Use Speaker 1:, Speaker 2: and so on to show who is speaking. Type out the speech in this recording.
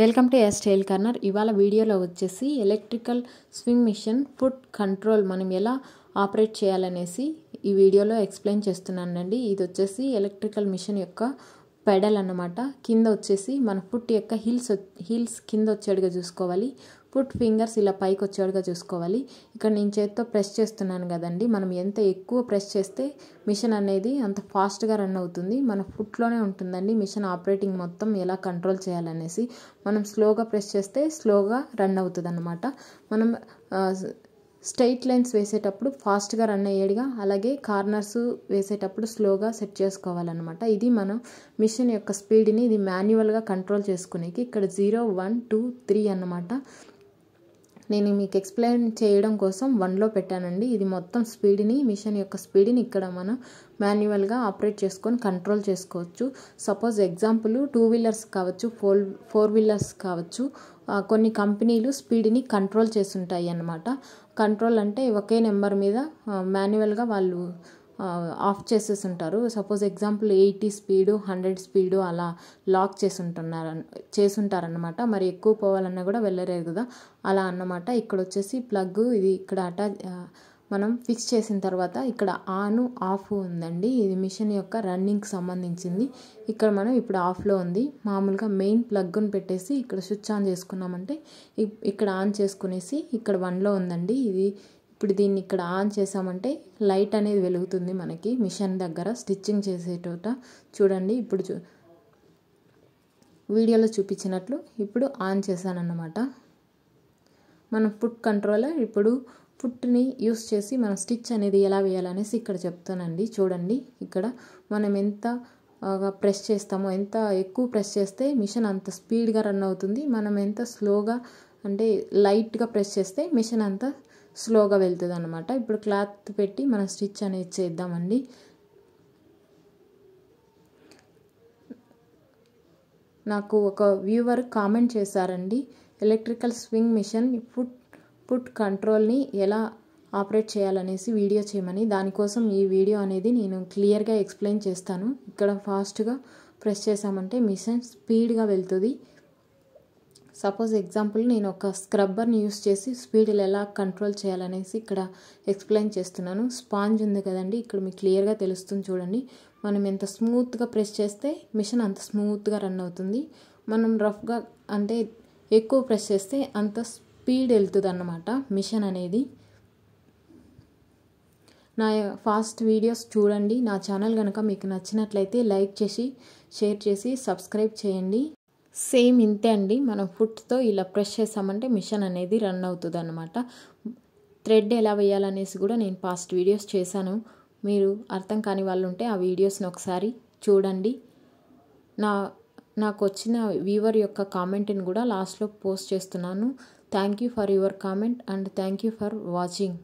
Speaker 1: welcome to Style Corner ఇవాళ వీడియోలో వచ్చేసి electrical sewing machine foot control మనం ఎలా ఆపరేట్ చేయాలనేసి ఈ వీడియోలో ఎక్స్ప్లెయిన్ చేస్తున్నానండి ఇది వచ్చేసి ఎలక్ట్రికల్ మిషన్ యొక్క పెడల్ అనమాట కింద వచ్చేసి మన ఫుట్ యొక్క హీల్స్ హీల్స్ కింద వచ్చేట్టుగా చూసుకోవాలి ఫుట్ ఫింగర్స్ ఇలా పైకి వచ్చేట్టుగా చూసుకోవాలి ఇక్కడ నేను చేతితో ప్రెస్ చేస్తున్నాను కదండి మనం ఎంత ఎక్కువ ప్రెస్ చేస్తే మిషన్ అనేది అంత ఫాస్ట్గా రన్ అవుతుంది మన ఫుట్లోనే ఉంటుందండి మిషన్ ఆపరేటింగ్ మొత్తం ఎలా కంట్రోల్ చేయాలనేసి మనం స్లోగా ప్రెస్ చేస్తే స్లోగా రన్ అవుతుంది మనం స్ట్రైట్ లైన్స్ వేసేటప్పుడు ఫాస్ట్గా రన్ అయ్యేడుగా అలాగే కార్నర్స్ వేసేటప్పుడు స్లోగా సెట్ చేసుకోవాలన్నమాట ఇది మనం మిషన్ యొక్క స్పీడ్ని ఇది మాన్యువల్గా కంట్రోల్ చేసుకునేకి ఇక్కడ జీరో వన్ టూ త్రీ అన్నమాట నేను మీకు ఎక్స్ప్లెయిన్ చేయడం కోసం వన్లో పెట్టానండి ఇది మొత్తం స్పీడ్ని మిషన్ యొక్క స్పీడ్ని ఇక్కడ మనం మాన్యువల్గా ఆపరేట్ చేసుకొని కంట్రోల్ చేసుకోవచ్చు సపోజ్ ఎగ్జాంపుల్ టూ వీలర్స్ కావచ్చు ఫోర్ ఫోర్ వీలర్స్ కావచ్చు కొన్ని కంపెనీలు స్పీడ్ని కంట్రోల్ చేస్తుంటాయి అన్నమాట కంట్రోల్ అంటే ఒకే నెంబర్ మీద మాన్యువల్గా వాళ్ళు ఆఫ్ చేసేసి ఉంటారు suppose example eighty speed hundred speed అలా లాక్ చేసుంటున్నారు చేసుంటారనమాట మరి ఎక్కువ పోవాలన్నా కూడా వెళ్ళలేదు కదా అలా అన్నమాట ఇక్కడ వచ్చేసి ప్లగ్ ఇది ఇక్కడ అటాచ్ మనం ఫిక్స్ చేసిన తర్వాత ఇక్కడ ఆన్ ఆఫ్ ఉందండి ఇది మిషన్ యొక్క రన్నింగ్కి సంబంధించింది ఇక్కడ మనం ఇప్పుడు ఆఫ్లో ఉంది మామూలుగా మెయిన్ ప్లగ్ను పెట్టేసి ఇక్కడ స్విచ్ ఆన్ చేసుకున్నామంటే ఇక్కడ ఆన్ చేసుకునేసి ఇక్కడ వన్లో ఉందండి ఇది ఇప్పుడు దీన్ని ఇక్కడ ఆన్ చేసామంటే లైట్ అనేది వెలుగుతుంది మనకి మిషన్ దగ్గర స్టిచ్చింగ్ చేసేటోట చూడండి ఇప్పుడు చూ వీడియోలో చూపించినట్లు ఇప్పుడు ఆన్ చేశానన్నమాట మనం ఫుట్ కంట్రోలర్ ఇప్పుడు ఫుట్ని యూస్ చేసి మనం స్టిచ్ అనేది ఎలా వేయాలనేసి ఇక్కడ చెప్తానండి చూడండి ఇక్కడ మనం ఎంత ప్రెస్ చేస్తామో ఎంత ఎక్కువ ప్రెస్ చేస్తే మిషన్ అంత స్పీడ్గా రన్ అవుతుంది మనం ఎంత స్లోగా అంటే లైట్గా ప్రెస్ చేస్తే మిషన్ అంత స్లోగా వెళ్తుంది అనమాట ఇప్పుడు క్లాత్ పెట్టి మనం స్టిచ్ అనేది చేద్దామండి నాకు ఒక వ్యూవర్ కామెంట్ చేశారండి electrical sewing machine foot foot కంట్రోల్ని ఎలా ఆపరేట్ చేయాలనేసి వీడియో చేయమని దానికోసం ఈ వీడియో అనేది నేను క్లియర్గా ఎక్స్ప్లెయిన్ చేస్తాను ఇక్కడ ఫాస్ట్గా ప్రెస్ చేసామంటే మిషన్ స్పీడ్గా వెళ్తుంది సపోజ్ ఎగ్జాంపుల్ నేను ఒక స్క్రబ్బర్ని యూస్ చేసి స్పీడ్లు ఎలా కంట్రోల్ చేయాలనేసి ఇక్కడ ఎక్స్ప్లెయిన్ చేస్తున్నాను స్పాంజ్ ఉంది కదండి ఇక్కడ మీకు క్లియర్గా తెలుస్తుంది చూడండి మనం ఎంత స్మూత్గా ప్రెస్ చేస్తే మిషన్ అంత స్మూత్గా రన్ అవుతుంది మనం రఫ్గా అంటే ఎక్కువ ప్రెస్ చేస్తే అంత స్పీడ్ వెళ్తుంది అన్నమాట మిషన్ అనేది నా ఫాస్ట్ వీడియోస్ చూడండి నా ఛానల్ కనుక మీకు నచ్చినట్లయితే లైక్ చేసి షేర్ చేసి సబ్స్క్రైబ్ చేయండి సేమ్ ఇంతే అండి మనం ఫుట్తో ఇలా ప్రెస్ చేసామంటే మిషన్ అనేది రన్ అవుతుంది అనమాట థ్రెడ్ ఎలా వేయాలనేసి కూడా నేను పాస్ట్ వీడియోస్ చేశాను మీరు అర్థం కాని వాళ్ళు ఉంటే ఆ వీడియోస్ని ఒకసారి చూడండి నా నాకు వచ్చిన వ్యూవర్ యొక్క కామెంట్ని కూడా లాస్ట్లో పోస్ట్ చేస్తున్నాను thank you for your comment and thank you for watching